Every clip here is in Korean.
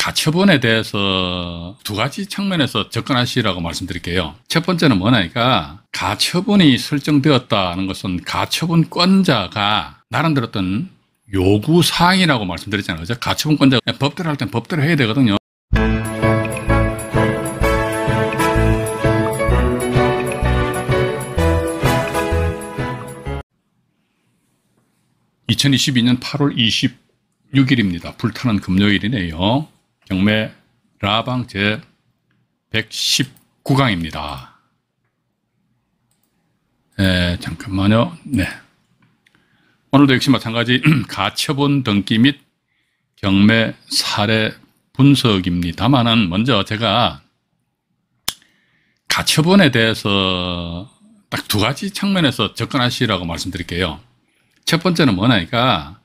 가처분에 대해서 두 가지 측면에서 접근하시라고 말씀드릴게요. 첫 번째는 뭐냐니까 가처분이 설정되었다는 것은 가처분권자가 나름대로 어떤 요구 사항이라고 말씀드렸잖아요. 그죠? 가처분권자 법대로 할 땐 법대로 해야 되거든요. (2022년 8월 26일입니다) 불타는 금요일이네요. 경매 라방 제 119강입니다. 네, 예, 잠깐만요. 네. 오늘도 역시 마찬가지 가처분 등기 및 경매 사례 분석입니다만은 먼저 제가 가처분에 대해서 딱 두 가지 측면에서 접근하시라고 말씀드릴게요. 첫 번째는 뭐냐니까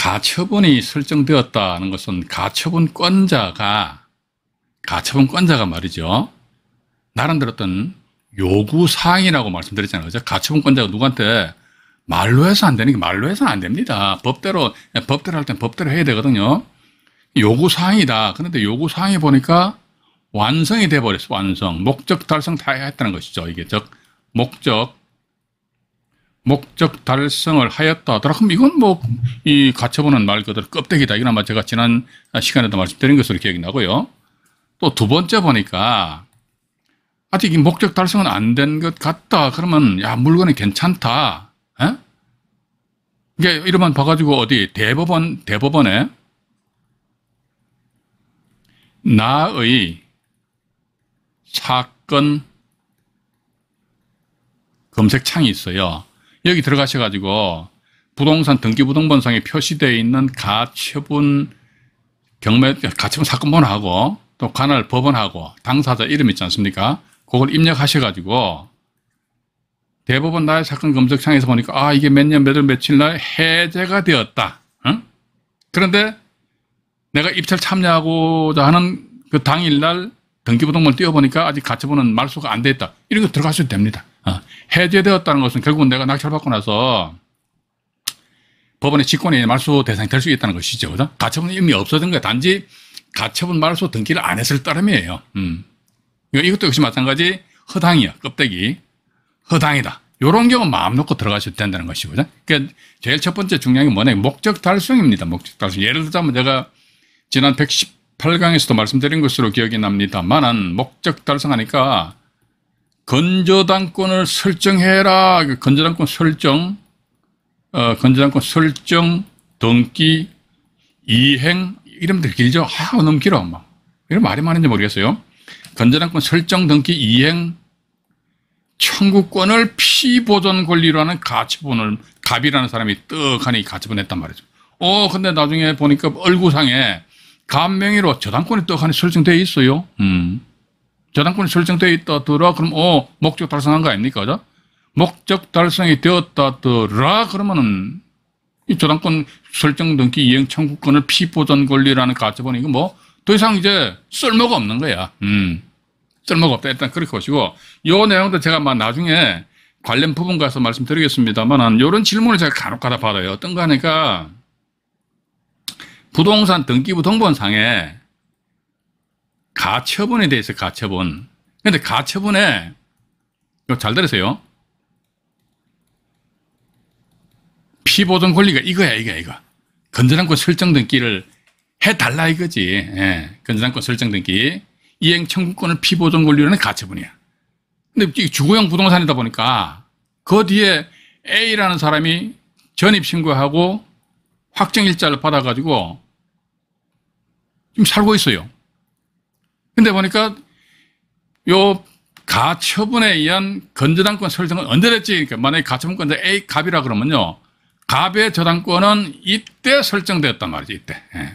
가처분이 설정되었다는 것은 가처분권자가 가처분권자가 말이죠. 나름대로 어떤 요구 사항이라고 말씀드렸잖아요. 가처분권자가 누구한테 말로 해서 안 되는 게 말로 해서 안 됩니다. 법대로 법대로 할 땐 법대로 해야 되거든요. 요구 사항이다. 그런데 요구 사항이 보니까 완성이 돼 버렸어. 완성. 목적 달성 다 했다는 것이죠. 이게 즉 목적 목적 달성을 하였다. 하더라. 그럼 이건 뭐이 가처분은 말 그대로 껍데기다. 이건아마 제가 지난 시간에도 말씀드린 것으로 기억이 나고요. 또 두 번째 보니까 아직 이 목적 달성은 안 된 것 같다. 그러면 야 물건이 괜찮다. 에? 이게 이름만 봐가지고 어디 대법원 대법원에 나의 사건 검색창이 있어요. 여기 들어가셔가지고 부동산 등기부등본상에 표시되어 있는 가처분 경매, 가처분 사건번호하고 또 관할 법원하고 당사자 이름 있지 않습니까? 그걸 입력하셔가지고 대법원 나의 사건 검색창에서 보니까 아 이게 몇 년 몇월 며칠 날 해제가 되었다. 응? 그런데 내가 입찰 참여하고자 하는 그 당일날 등기부등본을 띄워보니까 아직 가처분은 말소가 안돼 있다. 이런 거 들어가셔도 됩니다. 어, 해제되었다는 것은 결국은 내가 낙찰 받고 나서 법원의 직권이 말소 대상이 될 수 있다는 것이죠. 그죠? 가처분 이미 없어진 거예요. 단지 가처분 말소 등기를 안 했을 따름이에요. 음. 이것도 역시 마찬가지 허당이야. 껍데기. 허당이다. 이런 경우 마음 놓고 들어가셔도 된다는 것이고. 그죠? 그러니까 제일 첫 번째 중요한 게 뭐냐. 목적 달성입니다. 목적 달성. 예를 들자면 제가 지난 118강에서도 말씀드린 것으로 기억이 납니다만은 목적 달성하니까 건조당권을 설정해라. 그 건조당권 설정, 어, 건조당권 설정, 등기, 이행, 이름들 길죠? 아, 너무 길어. 막. 이런 말이 많은지 모르겠어요. 건전한권 설정 등기 이행 청구권을 피보존 권리로 는 가치본을 갑이라는 사람이 떡하니 가치본 했단 말이죠. 어, 근데 나중에 보니까 얼구상에 감명의로 저당권이 떡하니 설정되 있어요. 음. 저당권이 설정되어 있다더라 그럼 어 목적 달성한 거 아닙니까? 그죠? 목적 달성이 되었다더라 그러면은 이 저당권 설정 등기 이행 청구권을 피보전 권리라는 가처분 이거 뭐 더 이상 이제 쓸모가 없는 거야. 음. 쓸모가 없다. 일단 그렇게 보시고 요 내용도 제가 막 나중에 관련 부분 가서 말씀드리겠습니다만 요런 질문을 제가 간혹 가다 받아요. 어떤 거 하니까 부동산 등기부 등본상에 가처분에 대해서 가처분. 근데 가처분에 잘 들으세요. 피보존 권리가 이거야 이거야 이거. 건전한권 설정등기를 해달라 이거지. 예. 건전한권 설정등기. 이행청구권을 피보존 권리로는 가처분이야. 근데 주거용 부동산이다 보니까 그 뒤에 A라는 사람이 전입신고하고 확정일자를 받아가지고 지금 살고 있어요. 근데 보니까 요 가처분에 의한 건저당권 설정은 언제 됐지? 그러니까 만약에 가처분권 자 A 갑이라 그러면요. 갑의 저당권은 이때 설정되었단 말이지, 이때. 예.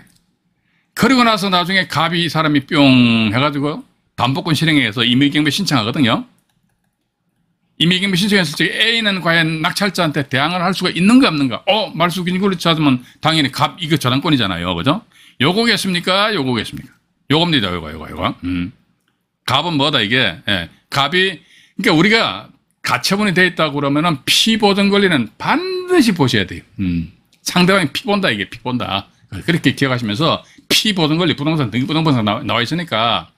그리고 나서 나중에 갑이 이 사람이 뿅 해가지고 반복권 실행에서 임의경비 신청하거든요. 임의경비 신청했을 때 A는 과연 낙찰자한테 대항을 할 수가 있는가 없는가? 어, 말수 기준으로 찾으면 당연히 갑, 이거 저당권이잖아요. 그죠? 요거겠습니까? 요거겠습니까? 요겁니다. 요거, 요거, 요거. 음. 갑은 뭐다, 이게. 예. 갑이, 그러니까 우리가 가처분이 돼 있다고 그러면은 피보전 권리는 반드시 보셔야 돼요. 음. 상대방이 피본다, 이게 피본다. 그렇게 기억하시면서 피보전 권리, 부동산 등기부등본상 나와, 나와 있으니까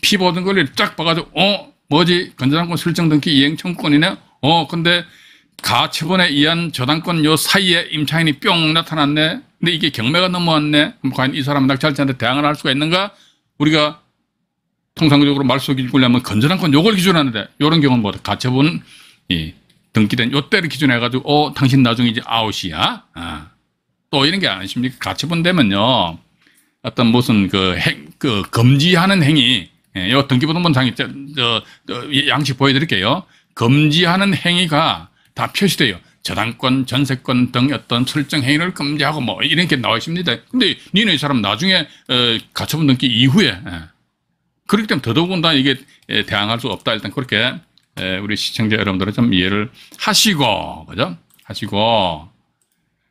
피보전 권리를 쫙 봐가지고, 어? 뭐지? 건전한권 설정 등기 이행 청구권이네? 어, 근데 가처분에 의한 저당권 요 사이에 임차인이 뿅 나타났네? 근데 이게 경매가 넘어왔네? 그럼 과연 이 사람은 낙찰자한테 대항을 할 수가 있는가? 우리가 통상적으로 말소 기준을 하면 건전한 건 요걸 기준 하는데 요런 경우는 뭐 가처분 이 등기된 요때를 기준해 가지고 어 당신 나중에 이제 아웃이야. 아. 또 이런 게 아니십니까? 가처분 되면요. 어떤 무슨 그, 행, 그 금지하는 행위 예, 요 등기부등본상에 저, 저, 양식 보여드릴게요. 금지하는 행위가 다 표시돼요. 저당권, 전세권 등 어떤 설정 행위를 금지하고 뭐 이런 게 나와 있습니다. 근데 니네 사람 나중에 어, 가처분 등기 이후에 에. 예. 그렇기 때문에 더더군다 이게 예, 대항할 수 없다. 일단 그렇게 에, 예, 우리 시청자 여러분들은 좀 이해를 하시고 그죠? 하시고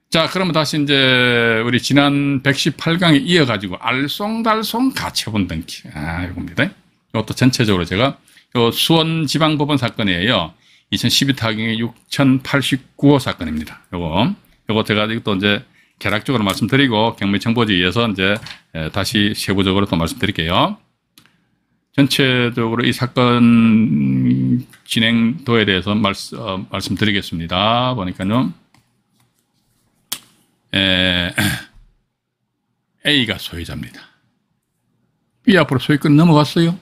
자 그러면 다시 이제 우리 지난 118강에 이어가지고 알쏭달쏭 가처분 등기 아 이겁니다. 이것도 전체적으로 제가 요 수원지방법원 사건이에요. 2012 타경의 6,089호 사건입니다. 요거, 요거 제가 또 이제 개략적으로 말씀드리고 경매 정보지에서 이제 다시 세부적으로 또 말씀드릴게요. 전체적으로 이 사건 진행도에 대해서 말씀, 어, 말씀드리겠습니다. 보니까요. 에, A가 소유자입니다. B 앞으로 소유권 넘어갔어요.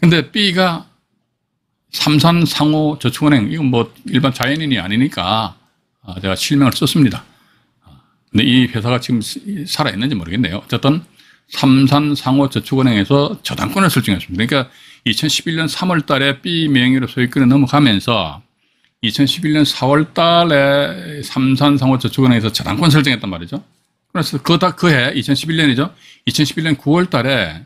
근데 B가 삼산상호 저축은행 이건 뭐 일반 자연인이 아니니까 아, 제가 실명을 썼습니다. 아, 근데 이 회사가 지금 살아 있는지 모르겠네요. 어쨌든 삼산상호 저축은행에서 저당권을 설정했습니다. 그러니까 2011년 3월 달에 B 명의로 소유권을 넘어가면서 2011년 4월 달에 삼산상호 저축은행에서 저당권 설정했단 말이죠. 그래서 그해 그 2011년이죠. 2011년 9월 달에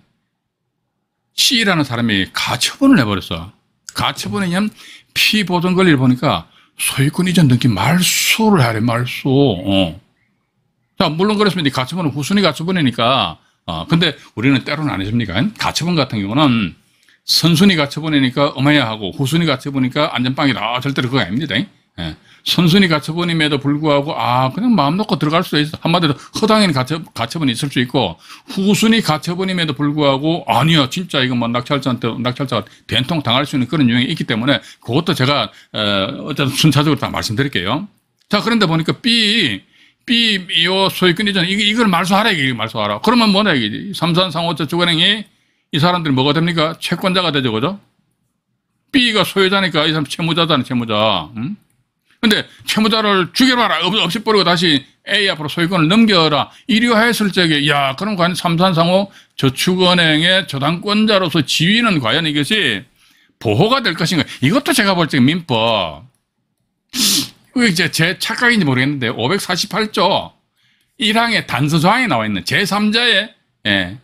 C라는 사람이 가처분을 해버렸어. 가처분이냐면 피보존 권리를 보니까 소유권 이전 등기 말소를 하래 말소. 어. 자 물론 그렇습니다. 가처분은 후순위 가처분이니까. 어, 근데 우리는 때로는 아니십니까? 가처분 같은 경우는 선순위 가처분이니까 엄마야 하고 후순위 가처분이니까 안전빵이다. 절대로 그거 아닙니다. 예. 선순위 가처분임에도 불구하고 아 그냥 마음 놓고 들어갈 수 있어 한마디로 허당인 가처, 가처분이 있을 수 있고 후순위 가처분임에도 불구하고 아니야 진짜 이건뭐 낙찰자한테 낙찰자가 된통 당할 수 있는 그런 유형이 있기 때문에 그것도 제가 어, 어쨌든 순차적으로 다 말씀드릴게요 자 그런데 보니까 B B 요 소유권 이전 이걸, 이걸 말소하라 이게 말소하라 그러면 뭐냐 이게 삼산상호처 주관행이 이 사람들이 뭐가 됩니까 채권자가 되죠 그죠 B가 소유자니까 이 사람 채무자잖아 채무자 응? 음? 근데 채무자를 죽여라. 없애버리고 다시 A 앞으로 소유권을 넘겨라. 이리하였을 적에, 야, 그럼 과연 삼산상호 저축은행의 저당권자로서 지위는 과연 이것이 보호가 될 것인가. 이것도 제가 볼때 민법. 이 이제 제 착각인지 모르겠는데, 548조 1항의 단서조항에 나와 있는 제3자의, 예,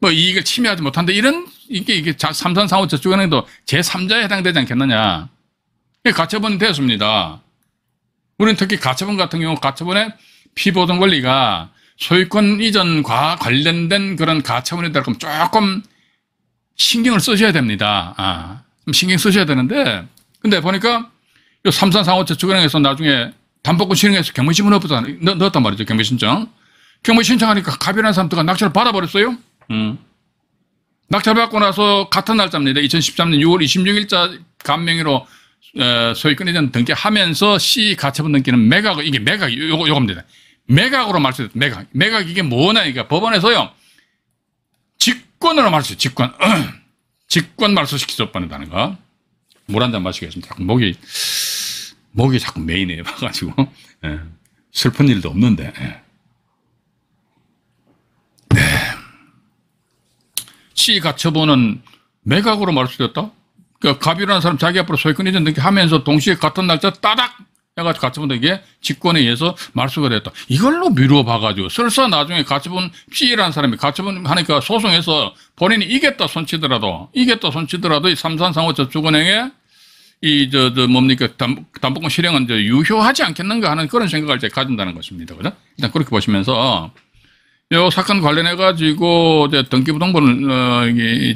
뭐 이익을 침해하지 못한다. 이런, 이게, 이게 삼산상호 저축은행도 제3자에 해당되지 않겠느냐. 가처분 되었습니다. 우리는 특히 가처분 같은 경우 가처분의 피보존 권리가 소유권 이전과 관련된 그런 가처분에 대해 조금 신경을 쓰셔야 됩니다. 아, 신경 쓰셔야 되는데 근데 보니까 삼산 상호저축은행에서 나중에 담보권 신청해서 경매신문 넣 넣었단 말이죠. 경매신청. 경매신청하니까 가벼운 사람들과 낙찰을 받아버렸어요. 음. 낙찰받고 나서 같은 날짜입니다. 2013년 6월 26일자 감명의로 어, 소위 끊이는 등기하면서 C 가처분 등기는 매각, 이게 매각, 요거, 요겁니다. 매각으로 말수 있다. 매각. 매각 이게 뭐냐. 그러 법원에서요. 직권으로 말수 직권. 직권 말소시키지 못받는다는 거. 물한잔 마시겠습니다. 자꾸 목이, 목이 자꾸 메이네 봐가지고. 예. 슬픈 일도 없는데. 예. 네. C 가처분은 매각으로 말수 있다? 그러니까 갑이라는 사람 자기 앞으로 소유권이 전등기 하면서 동시에 같은 날짜 따닥 해가지고 가처분 이게 직권에 의해서 말소가 됐다. 이걸로 미루어 봐가지고 설사 나중에 가처분 C라는 사람이 가처분 하니까 소송해서 본인이 이겼다 손치더라도 이겼다 손치더라도 이 삼산상호 저축은행에 이저저 뭡니까 담, 담보권 실행은 이 유효하지 않겠는가 하는 그런 생각을 이제 가진다는 것입니다. 그죠? 일단 그렇게 보시면서 이 사건 관련해 가지고 이제 등기부등본을 어,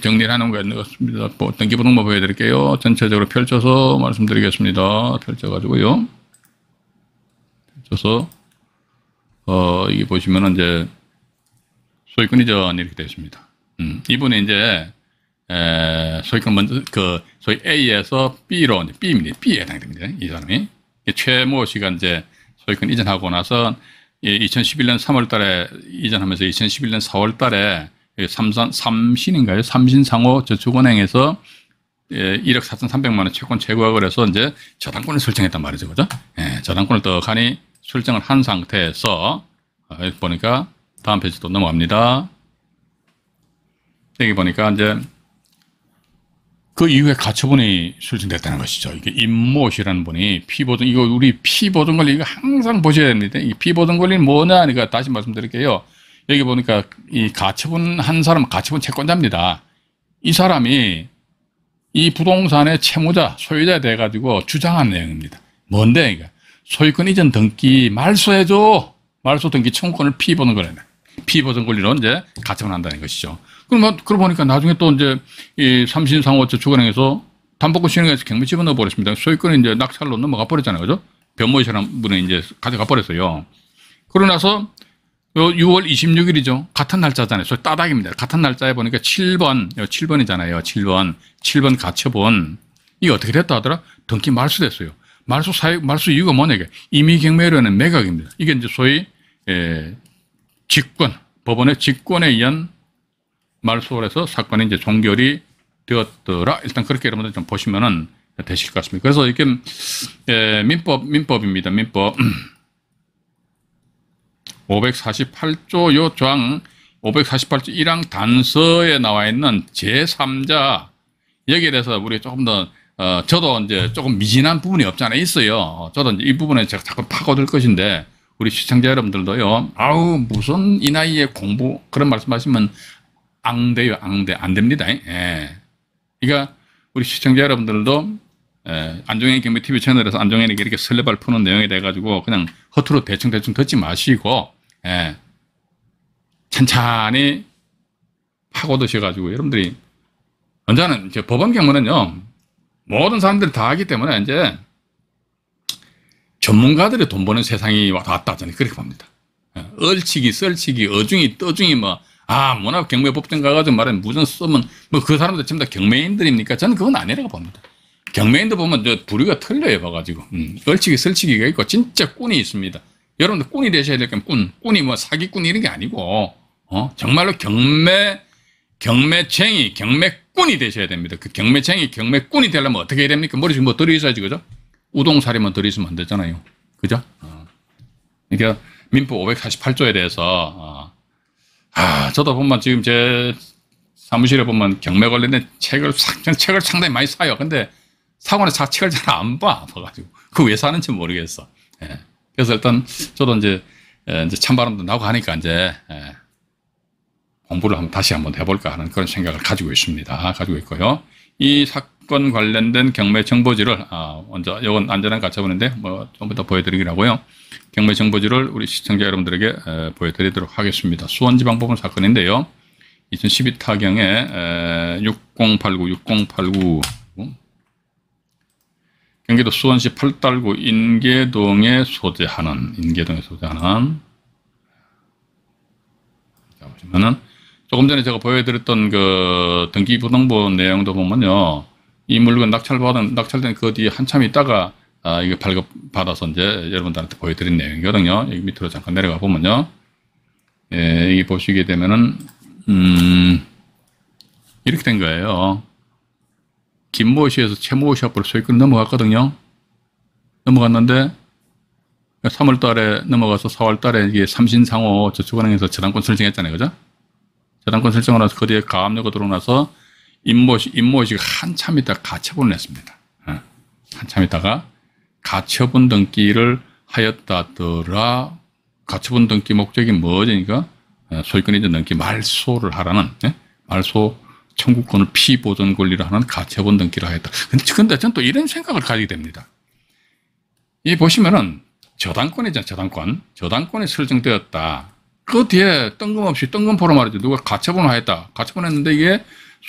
정리를 하는 거였습니다. 뭐, 등기부등본 보여드릴게요. 전체적으로 펼쳐서 말씀드리겠습니다. 펼쳐가지고요. 펼쳐서 어, 이게 보시면은 이제 소유권 이전 이렇게 되어 있습니다. 음, 이분이 이제 에, 소유권 먼저 그 소위 A에서 B로 이제 B입니다. B에 해당됩니다. 이 사람이 최모 씨가 이제 소유권 이전하고 나서 2011년 3월 달에 이전하면서 2011년 4월 달에 삼산, 삼신인가요? 삼신상호 저축은행에서 1억 예, 4,300만 원 채권 최고액을 해서 이제 저당권을 설정했단 말이죠. 그죠? 예, 저당권을 떡하니 설정을 한 상태에서 어, 보니까 다음 페이지 또 넘어갑니다. 여기 보니까 이제 그 이후에 가처분이 실증됐다는 것이죠. 이게 임모시라는 분이 피보증, 이거 우리 피보증 권리 이거 항상 보셔야 됩니다. 이 피보증 권리는 뭐냐? 그러니까 다시 말씀드릴게요. 여기 보니까 이 가처분 한사람 가처분 채권자입니다. 이 사람이 이 부동산의 채무자, 소유자 돼가지고 주장한 내용입니다. 뭔데? 이거 그러니까 소유권 이전 등기 말소해줘. 말소 등기 청구권을 피보증 권리 피보증 권리로 이제 가처분한다는 것이죠. 그러면 뭐 그러고 보니까 나중에 또 이제 이 삼신상호체 주관행에서 담보권 신행에서 경매 집어넣어 버렸습니다. 소유권은 이제 낙찰로 넘어가 버렸잖아요. 그죠? 변모의 사람 분은 이제 가져가 버렸어요. 그러고 나서 6월 26일이죠. 같은 날짜잖아요. 소위 따닥입니다. 같은 날짜에 보니까 7번, 7번이잖아요. 7번, 7번 가처분. 이게 어떻게 됐다 하더라? 등기 말소됐어요. 말소 사유, 말소 이유가 뭐냐, 이미경매로는 매각입니다. 이게 이제 소위, 에, 예, 직권, 법원의 직권에 의한 말소홀해서 사건이 이제 종결이 되었더라. 일단 그렇게 여러분들 좀 보시면은 되실 것 같습니다. 그래서 이게 예, 민법 민법입니다. 민법 548조 요 조항 548조 1항 단서에 나와 있는 제3자 여기에 대해서 우리 조금 더 어, 저도 이제 조금 미진한 부분이 없지 않아 있어요. 저도 이제 이 부분에 제가 자꾸 파고들 것인데 우리 시청자 여러분들도요. 아우 무슨 이 나이에 공부 그런 말씀하시면 앙대요, 앙대. 안 됩니다. 예. 그러니까 우리 시청자 여러분들도 예, 안종현 경비 TV 채널에서 안종현에게 이렇게 설레발 푸는 내용이 돼가지고 그냥 허투루 대충대충 듣지 마시고 예, 찬찬히 파고드셔가지고 여러분들이 언제는 이제 법원 경우는요 모든 사람들이 다 하기 때문에 이제 전문가들이 돈 버는 세상이 왔다 갔잖아요 그렇게 봅니다. 예, 얼치기, 썰치기, 어중이, 떠중이 뭐 아, 문학 경매 법정 가가지고 말하는 무전 쓰면 뭐 그 사람들 지금 다 경매인들입니까? 저는 그건 아니라고 봅니다. 경매인들 보면 저 부류가 틀려요, 봐가지고. 음, 얼치기, 설치기가 있고, 진짜 꾼이 있습니다. 여러분들 꾼이 되셔야 될 겁니다. 꾼. 꾼이 뭐 사기꾼 이런 게 아니고, 어, 정말로 경매, 경매쟁이, 경매꾼이 되셔야 됩니다. 그 경매쟁이, 경매꾼이 되려면 어떻게 해야 됩니까? 머리 좀뭐들어있야지 그죠? 우동사리만 들어있면안 되잖아요. 그죠? 어. 그러니까 민법 548조에 대해서, 어, 아, 저도 보면 지금 제 사무실에 보면 경매 관련된 책을 책을 상당히 많이 사요. 근데 사고는 자 책을 잘 안 봐. 봐가지고. 그 왜 사는지 모르겠어. 예. 그래서 일단 저도 이제, 예, 이제 찬바람도 나고 하니까 이제, 예, 공부를 한번 다시 한번 해볼까 하는 그런 생각을 가지고 있습니다. 가지고 있고요. 이 사건 관련된 경매 정보지를 아, 먼저 이건 안전한 가처분인데 뭐 전부 다 보여드리기라고요. 경매 정보지를 우리 시청자 여러분들에게 에, 보여드리도록 하겠습니다. 수원지방법원 사건인데요. 2012 타경에 6089, 6089 경기도 수원시 팔달구 인계동에 소재하는 인계동에 소재하는 자 보시면은 조금 전에 제가 보여드렸던 그 등기부등본 내용도 보면요. 이 물건 낙찰받은, 낙찰된 그 뒤에 한참 있다가 아, 이게 발급받아서 이제 여러분들한테 보여드린 내용이거든요. 여기 밑으로 잠깐 내려가 보면요. 예, 여기 보시게 되면은, 음, 이렇게 된 거예요. 김모 씨에서 최모 씨 앞으로 소유권 넘어갔거든요. 넘어갔는데, 3월 달에 넘어가서 4월 달에 이게 삼신상호 저축은행에서 저당권 설정했잖아요. 그죠? 저당권 설정을 해서 거리에 그 가압류가 들어나서 임모 씨, 임모 씨가 한참 있다 가처분을 냈습니다. 예. 한참 있다가 가처분 등기를 하였다더라. 가처분 등기 목적이 뭐지니까 예, 소유권 이전 등기 말소를 하라는 예? 말소 청구권을 피보존 권리로 하는 가처분 등기를 하였다. 근데, 저는 또 이런 생각을 가지게 됩니다. 이 보시면은 저당권이잖 저당권. 저당권이 설정되었다. 그 뒤에 뜬금없이 뜬금포로 말이죠. 누가 가처분을 하였다. 가처분 했는데 이게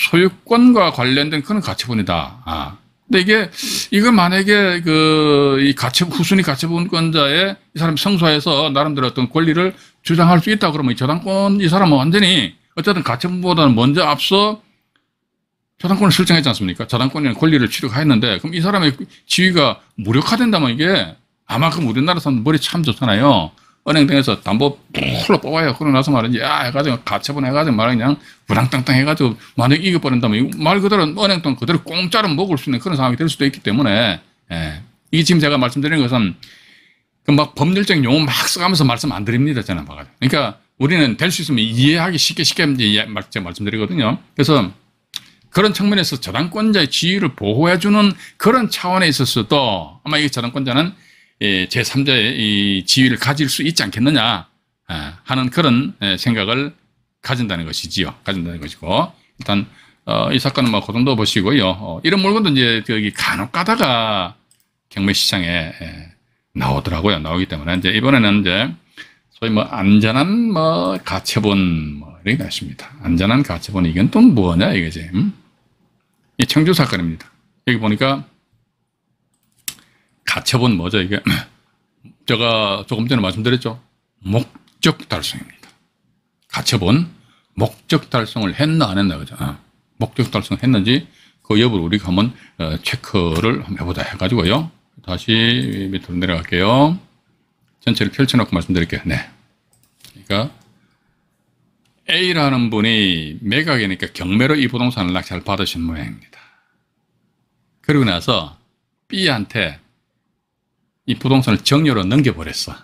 소유권과 관련된 그런 가처분이다. 아. 근데 이게, 이거 만약에 그, 이 가처, 분 후순위 가처분권자의 이 사람 성소해서 나름대로 어떤 권리를 주장할 수 있다 그러면 이 저당권 이 사람은 완전히 어쨌든 가처분보다는 먼저 앞서 저당권을 설정했지 않습니까? 저당권이라는 권리를 취득하였는데 그럼 이 사람의 지위가 무력화된다면 이게 아마 그 우리나라 사람 머리 참 좋잖아요. 은행 등에서 담보 풀로 뽑아요. 그러고 나서 말이 야, 해가지고 가처분 해가지고 말은 그냥 부랑땅땅 해가지고 만약 이겨버린다면 말 그대로 은행 돈 그대로 공짜로 먹을 수 있는 그런 상황이 될 수도 있기 때문에, 예. 이게 지금 제가 말씀드리는 것은 그 막법률적 용어 막 써가면서 말씀 안 드립니다. 저는 봐가지고. 그러니까 우리는 될 수 있으면 이해하기 쉽게 쉽게 제 말씀드리거든요. 그래서 그런 측면에서 저당권자의 지위를 보호해주는 그런 차원에 있어서도 아마 이 저당권자는 예, 제3자의 이 지위를 가질 수 있지 않겠느냐 예, 하는 그런 예, 생각을 가진다는 것이지요. 가진다는 것이고 일단 어, 이 사건은 뭐 고정도 그 보시고요. 어, 이런 물건도 이제 그 여기 간혹 가다가 경매 시장에 나오더라고요. 나오기 때문에 이제 이번에는 이제 소위 뭐 안전한 뭐 가처분 뭐 이런 게 나십니다. 안전한 가처분 이건 또 뭐냐 이거지. 음? 이 청주 사건입니다. 여기 보니까 가처분 뭐죠 이게? 제가 조금 전에 말씀드렸죠. 목적 달성입니다. 가처분 목적 달성을 했나 안 했나 그죠? 어. 목적 달성 을 했는지 그 여부를 우리가 한번 어, 체크를 한번 해보자 해가지고요. 다시 밑으로 내려갈게요. 전체를 펼쳐놓고 말씀드릴게요. 네. 그러니까 A라는 분이 매각이니까 경매로 이 부동산을 낙찰 받으신 모양입니다. 그리고 나서 B한테 이 부동산을 정료로 넘겨버렸어.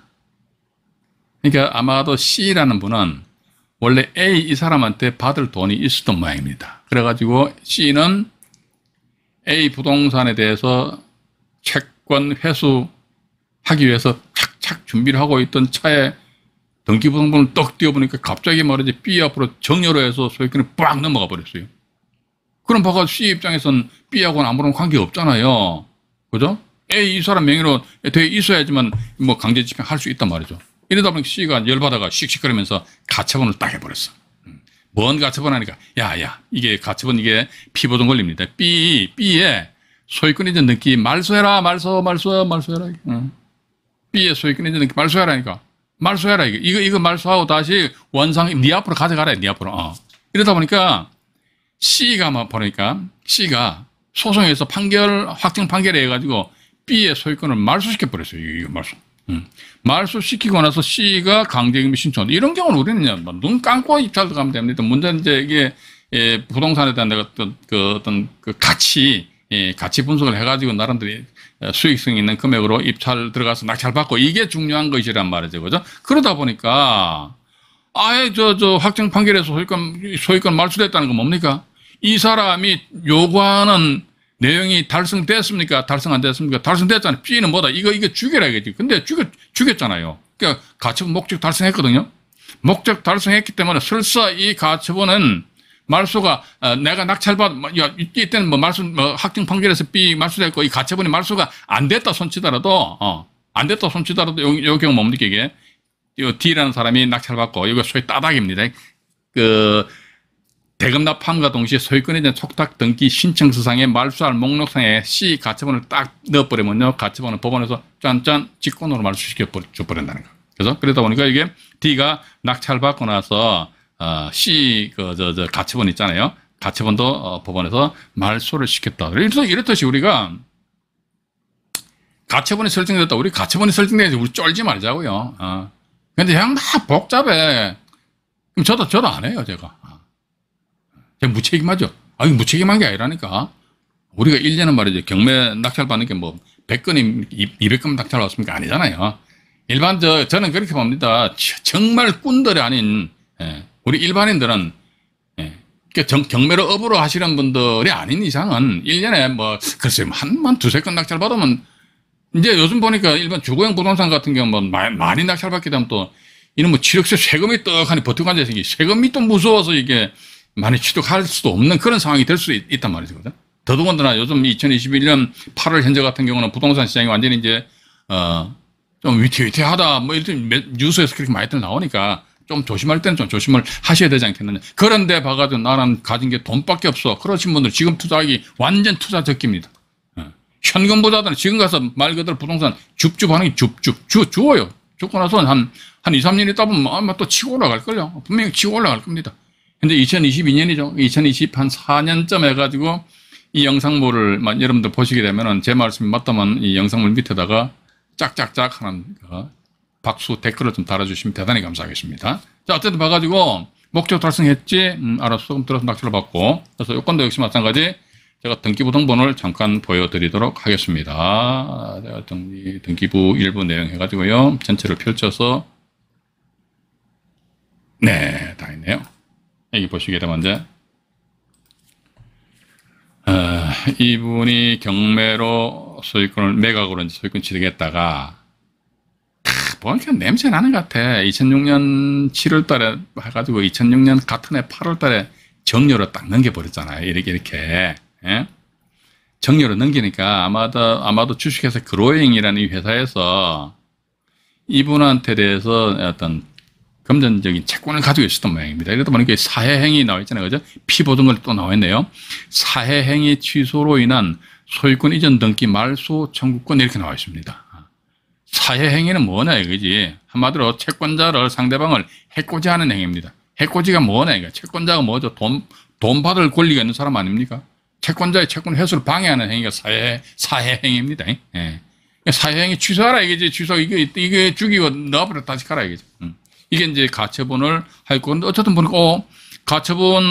그러니까 아마도 C라는 분은 원래 A 이 사람한테 받을 돈이 있었던 모양입니다. 그래가지고 C는 A 부동산에 대해서 채권 회수하기 위해서 착착 준비를 하고 있던 차에 등기부등본을 떡 띄워보니까 갑자기 말이지 B 앞으로 정렬로 해서 소유권이 빡 넘어가 버렸어요. 그럼 봐가 C 입장에선 B하고는 아무런 관계 없잖아요. 그죠? 예, 이 사람 명의로 돼 있어야지만 뭐 강제 집행할 수 있단 말이죠. 이러다 보니 C가 열받아가 씩씩거리면서 가처분을 딱 해버렸어. 음. 뭔 가처분 하니까 야야 이게 가처분 이게 피보존 걸립니다 B B에 소유권이전 등기 말소해라 말소 말소 말소해라. 응. B에 소유권이전 등기 말소해라니까 말소해라 이거 이거 이거 말소하고 다시 원상 네 앞으로 가져가라 네 앞으로. 어. 이러다 보니까 C가 막 보니까 C가 소송에서 판결 확정 판결에 해가지고 B의 소유권을 말소시켜 버렸어요. 이, 거 말소. 음. 말소시키고 나서 C가 강제금융 신청. 이런 경우는 우리는 그냥 뭐 눈 감고 입찰 도가면 됩니다. 문제는 이제 이게 예, 부동산에 대한 어떤 그 어떤 그 가치 예, 가치 분석을 해가지고 나름대로 어, 수익성 있는 금액으로 입찰 들어가서 낙찰 받고 이게 중요한 것이란 말이죠, 그죠? 그러다 보니까 아예 저 저 확정 판결에서 소유권 소유권 말소됐다는 건 뭡니까? 이 사람이 요구하는 내용이 달성됐습니까? 달성 안 됐습니까? 달성됐잖아요. B는 뭐다? 이거, 이거 죽여라 이거지. 근데 죽였, 죽였잖아요. 그러니까 가처분 목적 달성했거든요. 목적 달성했기 때문에 설사 이 가처분은 말소가 어, 내가 낙찰받 뭐, 야, 이때는 뭐 말소 뭐 확정 판결에서 B 말소됐고 이 가처분이 말소가 안 됐다 손치더라도 어, 안 됐다 손치더라도 요, 요 경우 뭡니까 이게 요 D라는 사람이 낙찰받고 이거 소위 따닥입니다. 그 대금 납함과 동시에 소유권에 대한 촉탁 등기 신청 서상에 말소할 목록상에 C 가처분을 딱 넣어버리면요. 가처분은 법원에서 짠짠 직권으로 말소시켜 버린다는 거. 그래서 그러다 보니까 이게 D가 낙찰받고 나서 어, C 그저저 저 가처분 있잖아요. 가처분도 어, 법원에서 말소를 시켰다. 그래서 이렇듯이 우리가 가처분이 설정됐다. 우리 가처분이 설정되는지 우리 쫄지 말자고요. 어. 근데 그냥 막 복잡해. 그럼 저도 저도 안 해요, 제가. 그냥 무책임하죠. 아, 이 무책임한 게 아니라니까. 우리가 1년은 말이죠. 경매 낙찰 받는 게뭐 100건이 200건 낙찰 왔습니까? 아니잖아요. 일반 저, 저는 그렇게 봅니다. 정말 꾼들이 아닌 예, 우리 일반인들은 예, 그 그러니까 경매로 업으로 하시는 분들이 아닌 이상은 1년에 뭐 글쎄 뭐 한, 한 두세 건 낙찰 받으면 이제 요즘 보니까 일반 주거형 부동산 같은 경우는 많이, 뭐 많이 낙찰받게 되면 또 이런 뭐 취력세 세금이 떡하니 버텨 앉아있으니 세금이 또 무서워서 이게 많이 취득할 수도 없는 그런 상황이 될 수 있단 말이거든. 더더군다나 요즘 2021년 8월 현재 같은 경우는 부동산 시장이 완전히 이제 어좀 위태위태하다 뭐 이런 뉴스에서 그렇게 많이들 나오니까 좀 조심할 때는 좀 조심을 하셔야 되지 않겠느냐. 그런데 봐가지고 나는 가진 게 돈밖에 없어. 그러신 분들 지금 투자하기 완전 투자 적기입니다. 예. 현금보다는 지금 가서 말 그대로 부동산 줍줍 하는 게 줍줍 주, 주어요. 죽고 나서 한, 한 2, 3년 있다 보면 아마 또 치고 올라갈걸요. 분명히 치고 올라갈 겁니다. 근데 2022년이죠. 2020 한 4년쯤 해가지고 이 영상물을 여러분들 보시게 되면은 제 말씀이 맞다면 이 영상물 밑에다가 짝짝짝 하는 그 박수 댓글을 좀 달아주시면 대단히 감사하겠습니다. 자 어쨌든 봐가지고 목적 달성했지 음, 알았어 그럼 들어서 낙찰을 받고 그래서 요건도 역시 마찬가지 제가 등기부 등본을 잠깐 보여드리도록 하겠습니다. 제가 등, 등기부 일부 내용 해가지고요 전체를 펼쳐서 네 다 있네요. 여기 보시게 되면 이제 어, 이분이 경매로 소유권을 매각으로 이제 소유권 취득했다가 보니 냄새 나는 것 같아. 2006년 7월 달에 해가지고 2006년 같은 해 8월 달에 정료로 딱 넘겨버렸잖아요. 이렇게, 이렇게. 예? 정료로 넘기니까 아마도, 아마도 주식회사 그로잉이라는 회사에서 이분한테 대해서 어떤 금전적인 채권을 가지고 있었던 모양입니다. 이러다 보니까 사해행위 나와 있잖아요. 그죠? 피보증 걸또 나와 있네요. 사해행위 취소로 인한 소유권 이전 등기 말소 청구권 이렇게 나와 있습니다. 사해행위는 뭐냐 이거지. 한마디로 채권자를 상대방을 해코지하는 행위입니다. 해코지가 뭐냐 이거 채권자가 뭐죠? 돈, 돈 받을 권리가 있는 사람 아닙니까? 채권자의 채권 회수를 방해하는 행위가 사해, 사해행위입니다. 예. 사해행위 취소하라 이거지. 취소, 이게, 이게 죽이고 넣어버려 다시 가라 이거지. 음. 이게 이제 가처분을 할 건데 어쨌든 보니까 어, 가처분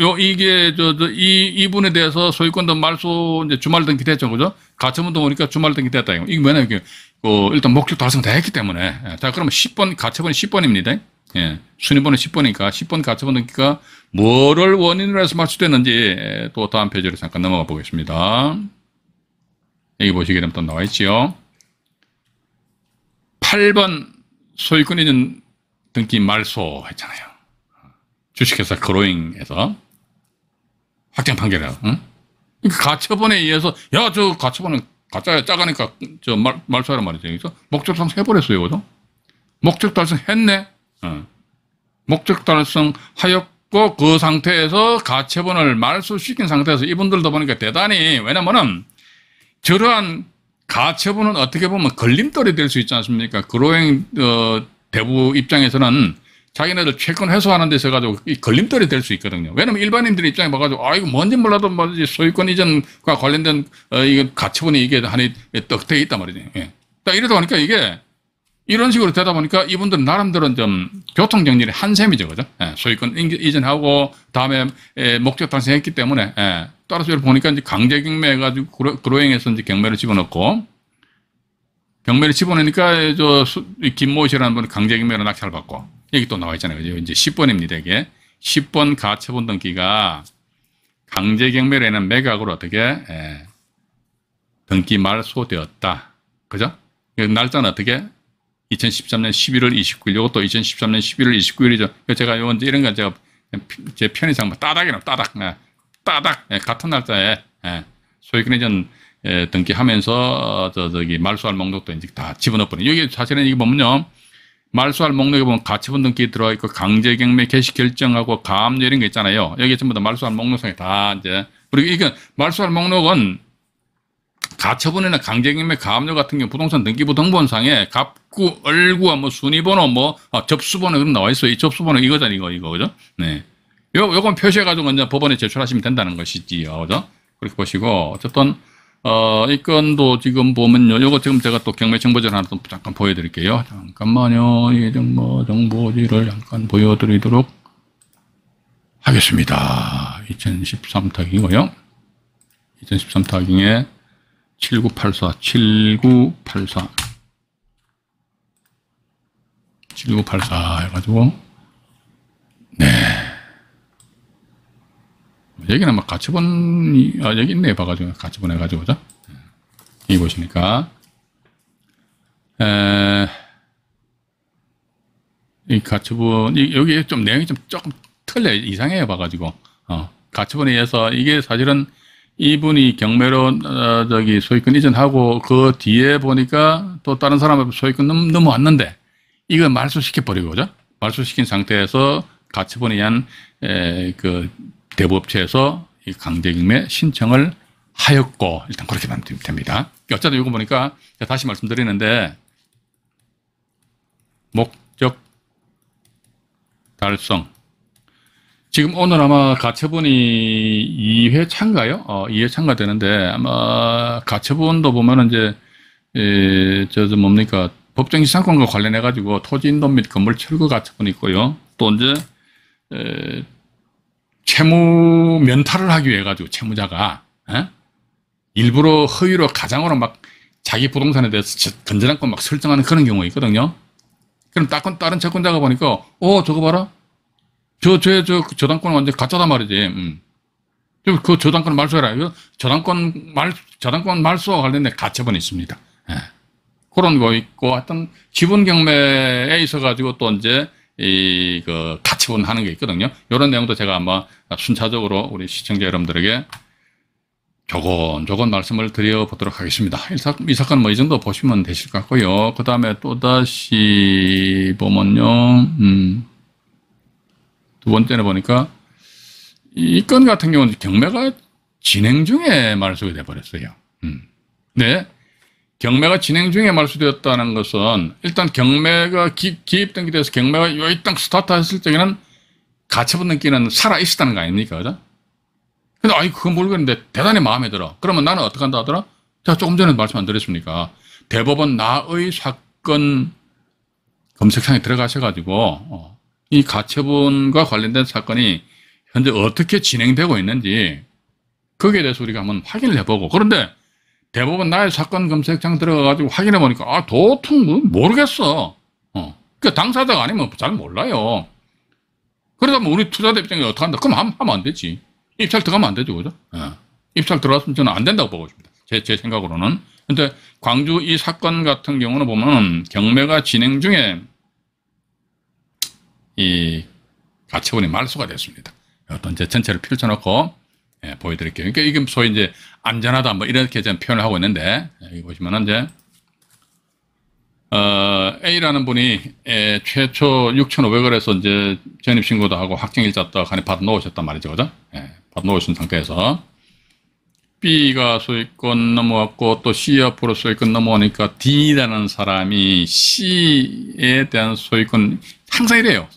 요 이게 저이 이분에 대해서 소유권도 말소 이제 주말 등기 됐죠 그죠? 가처분도 보니까 주말 등기 됐다 이거 이게 왜냐 이게 어, 일단 목적 달성됐기 때문에 예. 자 그러면 10번 가처분 10번입니다. 예. 순위번호 10번이니까 10번 가처분 등기가 뭐를 원인으로 해서 말소됐는지 예, 또 다음 페이지로 잠깐 넘어가 보겠습니다. 여기 보시게 되면 또 나와 있지요. 8번 소유권 이 있는 등기 말소 했잖아요. 주식회사 그로잉에서 확정 판결이야. 응? 그러니까 가처분에 의해서 야 저 가처분은 가짜야 작으니까 저 말, 말소하란 말이죠. 그래서 목적 달성 해버렸어요. 그죠? 목적 달성 했네. 어. 목적 달성 하였고 그 상태에서 가처분을 말소시킨 상태에서 이분들도 보니까 대단히 왜냐면은 저러한 가처분은 어떻게 보면 걸림돌이 될 수 있지 않습니까? 그로행 어, 대부 입장에서는 자기네들 채권 회수하는 데있어 가지고 걸림돌이 될 수 있거든요. 왜냐면 일반인들 입장에 봐가지고 아 이거 뭔지 몰라도 뭐지 소유권 이전과 관련된 어, 이거 가처분이 이게 하니 떡돼 있단 말이죠. 예. 딱 이러다 보니까 이게 이런 식으로 되다 보니까 이분들 나름대로는 좀 교통 정리를 한 셈이죠, 그죠? 예. 소유권 이전하고 다음에 예, 목적 달성했기 때문에 예. 따라서 보니까 이제 강제 경매해가지고 그로, 그로행해서 이제 경매를 집어넣고 경매를 집어내니까 저 김모 씨라는 분이 강제경매로 낙찰 받고 여기 또 나와 있잖아요. 그죠? 이제 10번입니다. 이게 10번 가처분 등기가 강제경매로에는 매각으로 어떻게 예, 등기 말소되었다. 그죠? 날짜는 어떻게 2013년 11월 29일, 이것도 2013년 11월 29일이죠. 제가 요건 이런 거 제가 제 편의상 뭐 따닥이나 따닥, 예, 따닥, 예, 같은 날짜에 예, 소위그전 예, 등기하면서 어, 저 저기 말소할 목록도 이제 다 집어넣어 버린. 여기 사실은 이게 보면요. 말소할 목록에 보면 가치분 등기 들어가 있고 강제 경매 개시 결정하고 가압 이런 게 있잖아요. 여기 전부 다 말소할 목록상에 다 이제 그리고 이건 말소할 목록은 가처분이나 강제 경매 가압류 같은 경우 부동산 등기부 등본상에 갑구, 얼구, 뭐 순위번호, 뭐 아, 접수번호 그런 나와 있어요. 이 접수번호 이거잖아요. 이거 이거 그죠? 네. 요 요건 표시해 가지고 먼저 법원에 제출하시면 된다는 것이지요. 그죠? 그렇게 보시고 어쨌든 어, 이 건도 지금 보면요. 요거 지금 제가 또 경매청 버전 하나 좀 잠깐 보여드릴게요. 잠깐만요. 이 뭐 정보, 정보지를 잠깐 보여드리도록 하겠습니다. 2013 타깅이고요. 2013 타깅에 7984, 7984. 7984 해가지고, 네. 여기는 아마 가치본 아, 여기 있네. 봐가지고, 가치본 해가지고, 그 여기 보시니까, 에, 이 가처분, 여기 좀 내용이 좀 조금 틀려, 이상해요. 봐가지고, 어, 가처분에 의해서 이게 사실은 이분이 경매로, 어, 저기, 소유권 이전하고 그 뒤에 보니까 또 다른 사람한 소유권 넘, 넘어왔는데, 이걸 말소시켜버리고, 그죠? 말소시킨 상태에서 가처분에 의한, 에, 그, 대법체에서 이 강제징매 신청을 하였고 일단 그렇게 만 됩니다. 어쨌든 이거 보니까 다시 말씀드리는데 목적 달성 지금 오늘 아마 가처분이 2회 참가요? 어, 2회 참가되는데 아마 가처분도 보면 이제 예, 저, 저 뭡니까 법정시상권과 관련해 가지고 토지인도 및 건물 철거 가처분이 있고요. 또 이제 에, 채무 면탈을 하기 위해 가지고 채무자가 에? 예? 일부러 허위로 가장으로 막 자기 부동산에 대해서 건전한권 막 설정하는 그런 경우가 있거든요. 그럼 다른, 다른 채권자가 보니까 어 저거 봐라 저 저저 그 저당권 완전 가짜다 말이지. 음. 그 저당권 말소해라. 이거 저당권 말 저당권 말소와 관련된 가처분이 있습니다. 예. 그런 거 있고 하여튼 지분 경매에 있어 가지고 또 이제 이그 가치분 하는 게 있거든요. 이런 내용도 제가 아마 순차적으로 우리 시청자 여러분들에게 조건 조건 말씀을 드려보도록 하겠습니다. 이 사건 뭐 이 정도 보시면 되실 것 같고요. 그 다음에 또 다시 보면요, 음, 두 번째는 보니까 이 건 같은 경우는 경매가 진행 중에 말소이 돼버렸어요. 음. 네. 경매가 진행 중에 말소되었다는 것은 일단 경매가 기, 입된게 돼서 경매가 요이땅 스타트 했을 때에는 가처분 등기는 살아있었다는 거 아닙니까? 그죠? 근데 아이 그건 모르겠는데 대단히 마음에 들어. 그러면 나는 어떻게 한다 하더라? 제가 조금 전에 말씀 안 드렸습니까? 대법원 나의 사건 검색창에 들어가셔가지고 어, 이 가처분과 관련된 사건이 현재 어떻게 진행되고 있는지 거기에 대해서 우리가 한번 확인을 해보고 그런데 대법원 나의 사건 검색창 들어가가지고 확인해 보니까 아 도통 뭐 모르겠어. 어. 그 당사자가 아니면 잘 몰라요. 그러다 뭐 우리 투자자 입장에 어떻게 한다? 그럼 하면 안 되지. 입찰 들어가면 안 되죠, 그죠? 예. 입찰 들어갔으면 저는 안 된다고 보고 있습니다. 제, 제 생각으로는. 근데 광주 이 사건 같은 경우는 보면 경매가 진행 중에 이 가처분이 말소가 됐습니다. 어떤 제 전체를 필쳐놓고 예, 보여드릴게요. 그러니까 이게 소위 이제 안전하다 뭐 이렇게 저 표현을 하고 있는데 여기 예, 보시면 이제 어, A라는 분이 에, 예, 최초 6,500원에서 이제 전입신고도 하고 확정일자 도 간에 받아 놓으셨단 말이죠. 그죠? 예, 받아 놓으신 상태에서 B가 소유권 넘어왔고 또 C 앞으로 소유권 넘어오니까 D라는 사람이 C에 대한 소유권 항상 이래요.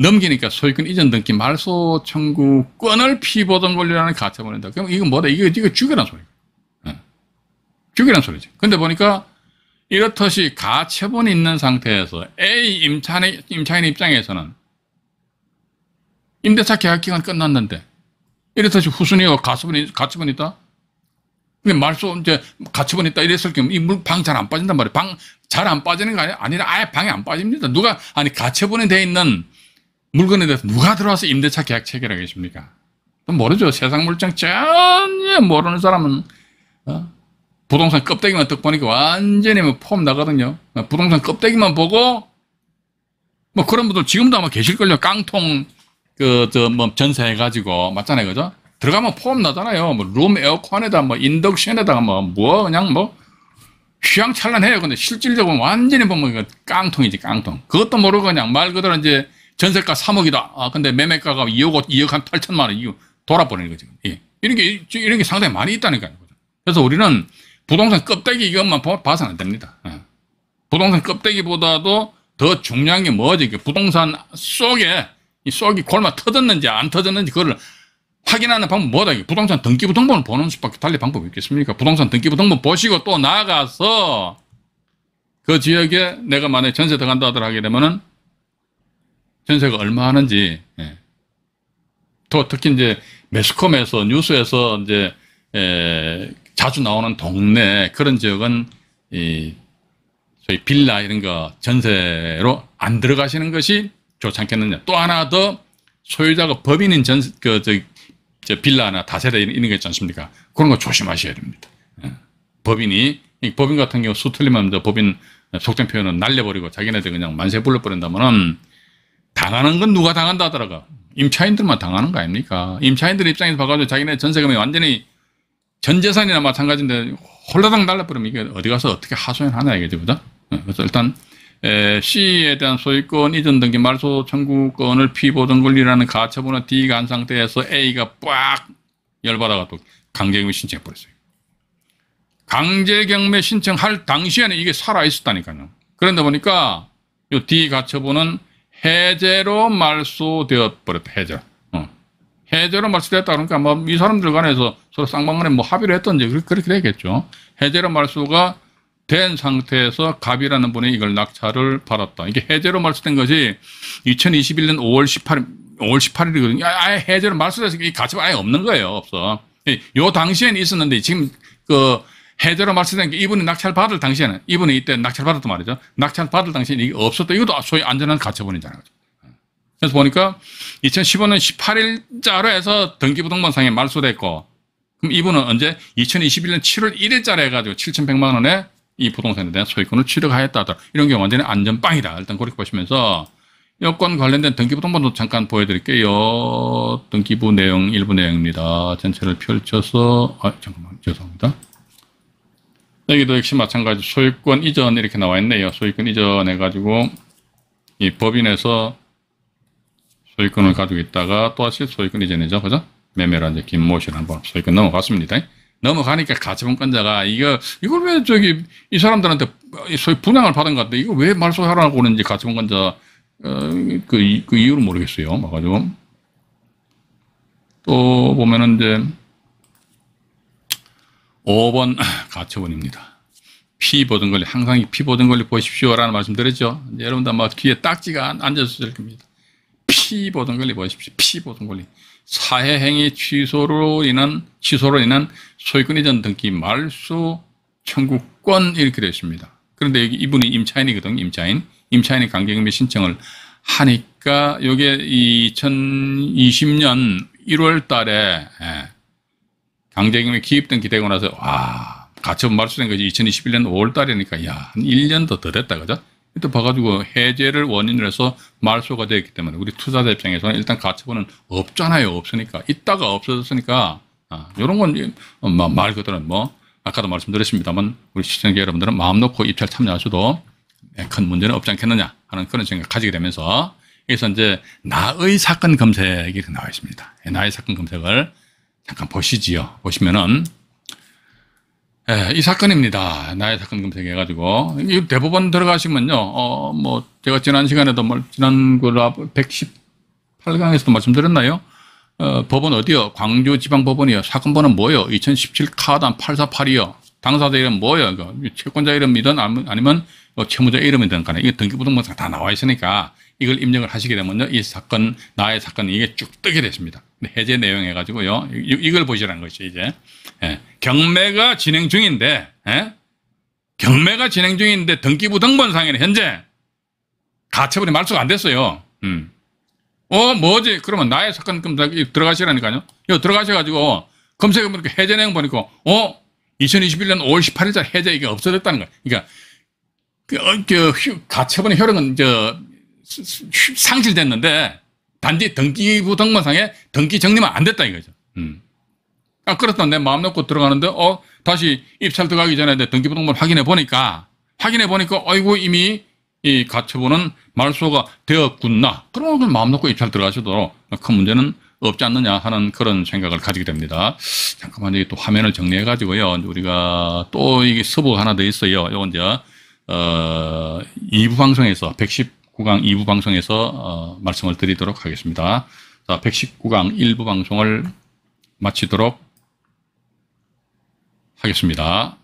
넘기니까 소유권 이전 등기 말소 청구권을 피보던 권리라는 가처분을 한다. 그럼 이건 뭐다? 이거, 이거 죽이란 소리야. 예. 죽이란 소리지. 근데 보니까 이렇듯이 가처분이 있는 상태에서 A 임차인, 임차인 입장에서는 임대차 계약 기간 끝났는데 이렇듯이 후순위가 가처분이, 가처분이 있다? 근데 말소 이제 가처분 있다 이랬을 경우 이 물 방 잘 안 빠진단 말이야방 잘 안 빠지는 거아니야 아니라 아예 방이 안 빠집니다. 누가 아니 가처분이 돼 있는 물건에 대해서 누가 들어와서 임대차 계약 체결하겠습니까? 모르죠. 세상 물정 전혀 모르는 사람은 어? 부동산 껍데기만 딱 보니까 완전히 뭐폼 나거든요. 어, 부동산 껍데기만 보고 뭐 그런 분들 지금도 아마 계실걸요. 깡통 그저뭐 전세 해가지고 맞잖아요, 그죠? 들어가면 폼 나잖아요. 뭐 룸 에어컨에다 뭐 인덕션에다가 뭐뭐 뭐 그냥 뭐 휘황찬란해요. 근데 실질적으로 완전히 보면 깡통이지 깡통. 그것도 모르고 그냥 말 그대로 이제 전세가 3억이다. 아, 근데 매매가가 2억, 2억 한 8천만 원, 이거 돌아버리는 거죠. 예. 이런 게, 이런 게 상당히 많이 있다니까요. 그래서 우리는 부동산 껍데기 이것만 봐서는 안 됩니다. 예. 부동산 껍데기보다도 더 중요한 게 뭐지? 그 부동산 속에, 이 속이 골마 터졌는지 안 터졌는지 그걸 확인하는 방법 뭐다? 부동산 등기부 등본을 보는 수밖에 달리 방법이 있겠습니까? 부동산 등기부 등본 보시고 또 나가서 그 지역에 내가 만약에 전세 들어간다 하더라 하게 되면은 전세가 얼마 하는지, 예. 또 특히 이제 매스컴에서 뉴스에서 이제 에, 예, 자주 나오는 동네 그런 지역은 이 저희 빌라 이런 거 전세로 안 들어가시는 것이 좋지 않겠느냐. 또 하나 더 소유자가 법인인 전, 세 그, 저, 저 빌라나 다세대 이런, 이런 거 있지 않습니까? 그런 거 조심하셔야 됩니다. 예. 법인이, 법인 같은 경우 수틀리면 법인 속된 표현은 날려버리고 자기네들 그냥 만세 불러버린다면은 당하는 건 누가 당한다 하더라고. 임차인들만 당하는 거 아닙니까? 임차인들 입장에서 봐가지고 자기네 전세금이 완전히 전 재산이나 마찬가지인데 홀라당 날라버리면 이게 어디 가서 어떻게 하소연하냐 이거죠, 그죠? 네, 그래서 일단 에, C에 대한 소유권 이전 등기 말소 청구권을 피보존 권리라는 가처분의 D가 한 상태에서 A가 빡 열받아가 또 강제경매 신청해버렸어요. 강제경매 신청할 당시에는 이게 살아있었다니까요. 그런데 보니까 이 D 가처분은 해제로 말소되었 버렸다. 해제. 어. 해제로 말소됐다 그러니까 뭐 이 사람들 간에서 서로 쌍방간에 뭐 합의를 했던지 그렇게 되겠죠. 해제로 말소가 된 상태에서 갑이라는 분이 이걸 낙찰을 받았다. 이게 해제로 말소된 것이 2021년 5월 18일, 5월 18일이거든요. 아, 아예 해제로 말소돼서 이 가치가 아예 없는 거예요. 없어. 이당시에는 있었는데 지금 그 해제로 말씀드린 게 이분이 낙찰 받을 당시에는 이분이 이때 낙찰 받았단 말이죠. 낙찰 받을 당시에는 이게 없었다. 이것도 소위 안전한 가처분이잖아요. 그래서 보니까 2015년 18일자로 해서 등기부등본상에 말소됐고 그럼 이분은 언제 2021년 7월 1일자로 해가지고 7,100만 원에 이 부동산에 대한 소유권을 취득하였다. 하더라. 이런 게 완전히 안전빵이다. 일단 그렇게 보시면서 여권 관련된 등기부등본도 잠깐 보여드릴게요. 등기부 내용 일부 내용입니다. 전체를 펼쳐서 아 잠깐만 죄송합니다. 여기도 역시 마찬가지 소유권 이전 이렇게 나와 있네요. 소유권 이전해 가지고 이 법인에서 소유권을 가지고 있다가 또다시 소유권 이전이죠. 그죠? 매매를 이제 김모씨를 한번 소유권 넘어갔습니다. 넘어가니까 가처분권자가 이거 이걸 왜 저기 이 사람들한테 소위 분양을 받은 것 같아. 이거 왜 말소하라고 하는지 가처분권자 어, 그, 그 이유를 모르겠어요. 막가지고또 보면은 이제 5번 가처분입니다. 피보든 권리, 항상 피보든 권리 보십시오라는 말씀 드렸죠. 여러분들 아마 귀에 딱지가 앉아있을 겁니다. 피보든 권리 보십시오. 피보든 권리. 사회행위 취소로 인한, 취소로 인한 소유권 이전 등기 말소 청구권 이렇게 되어 있습니다. 그런데 여기 이분이 임차인이거든, 임차인. 임차인이 강경임의 신청을 하니까 이게 2020년 1월 달에 예, 강제임금에 기입된 기대고 나서 와 가처분 말소된 것이 2021년 5월 달이니까 야한 1년 더더 됐다 그죠? 또 봐가지고 해제를 원인으로 해서 말소가 되었기 때문에 우리 투자자 입장에서는 일단 가처분은 없잖아요 없으니까 있다가 없어졌으니까 아, 이런 건말 어, 그대로 뭐 아까도 말씀드렸습니다만 우리 시청자 여러분들은 마음 놓고 입찰 참여하셔도 네, 큰 문제는 없지 않겠느냐 하는 그런 생각 을 가지게 되면서 그래서 이제 나의 사건 검색이 나와 있습니다. 예, 나의 사건 검색을 잠깐 보시지요. 보시면은 예, 이 사건입니다. 나의 사건 검색해가지고 이 대법원 들어가시면요. 어, 뭐 제가 지난 시간에도 말, 지난 거 118강에서도 말씀드렸나요? 어, 법원 어디요? 광주지방법원이요. 사건번호 뭐요? 2017 카단 848이요. 당사자 이름 뭐요? 채권자 이름이든 아니면 뭐 채무자 이름이든 간에 이게 등기부등본상 다 나와 있으니까 이걸 입력을 하시게 되면요. 이 사건, 나의 사건 이게 이쭉 뜨게 됐습니다. 해제 내용 해가지고요. 이걸 보시라는 것이 이제. 예. 경매가 진행 중인데, 예? 경매가 진행 중인데 등기부 등본상에는 현재 가처분이 말소가 안 됐어요. 음. 어, 뭐지? 그러면 나의 사건 검색 들어가시라니까요. 요 들어가셔가지고 검색해보니까 해제 내용 보니까, 어? 2021년 5월 18일자 해제 이게 없어졌다는 거예요. 그러니까, 그, 어, 그, 가처분의 효력은, 저, 상실됐는데 단지 등기부 등본상에 등기 정리만 안 됐다 이거죠. 음. 아, 그렇다. 내 마음 놓고 들어가는데, 어, 다시 입찰 들어가기 전에 내 등기부 등본 확인해 보니까, 확인해 보니까, 어이구, 이미 이 가처분은 말소가 되었구나. 그러면 마음 놓고 입찰 들어가셔도 큰 문제는 없지 않느냐 하는 그런 생각을 가지게 됩니다. 잠깐만 여기 또 화면을 정리해 가지고요. 우리가 또 이게 서브 하나 더 있어요. 요건 이제 어 2부 방송에서 110 119강 2부 방송에서 어, 말씀을 드리도록 하겠습니다. 자, 119강 1부 방송을 마치도록 하겠습니다.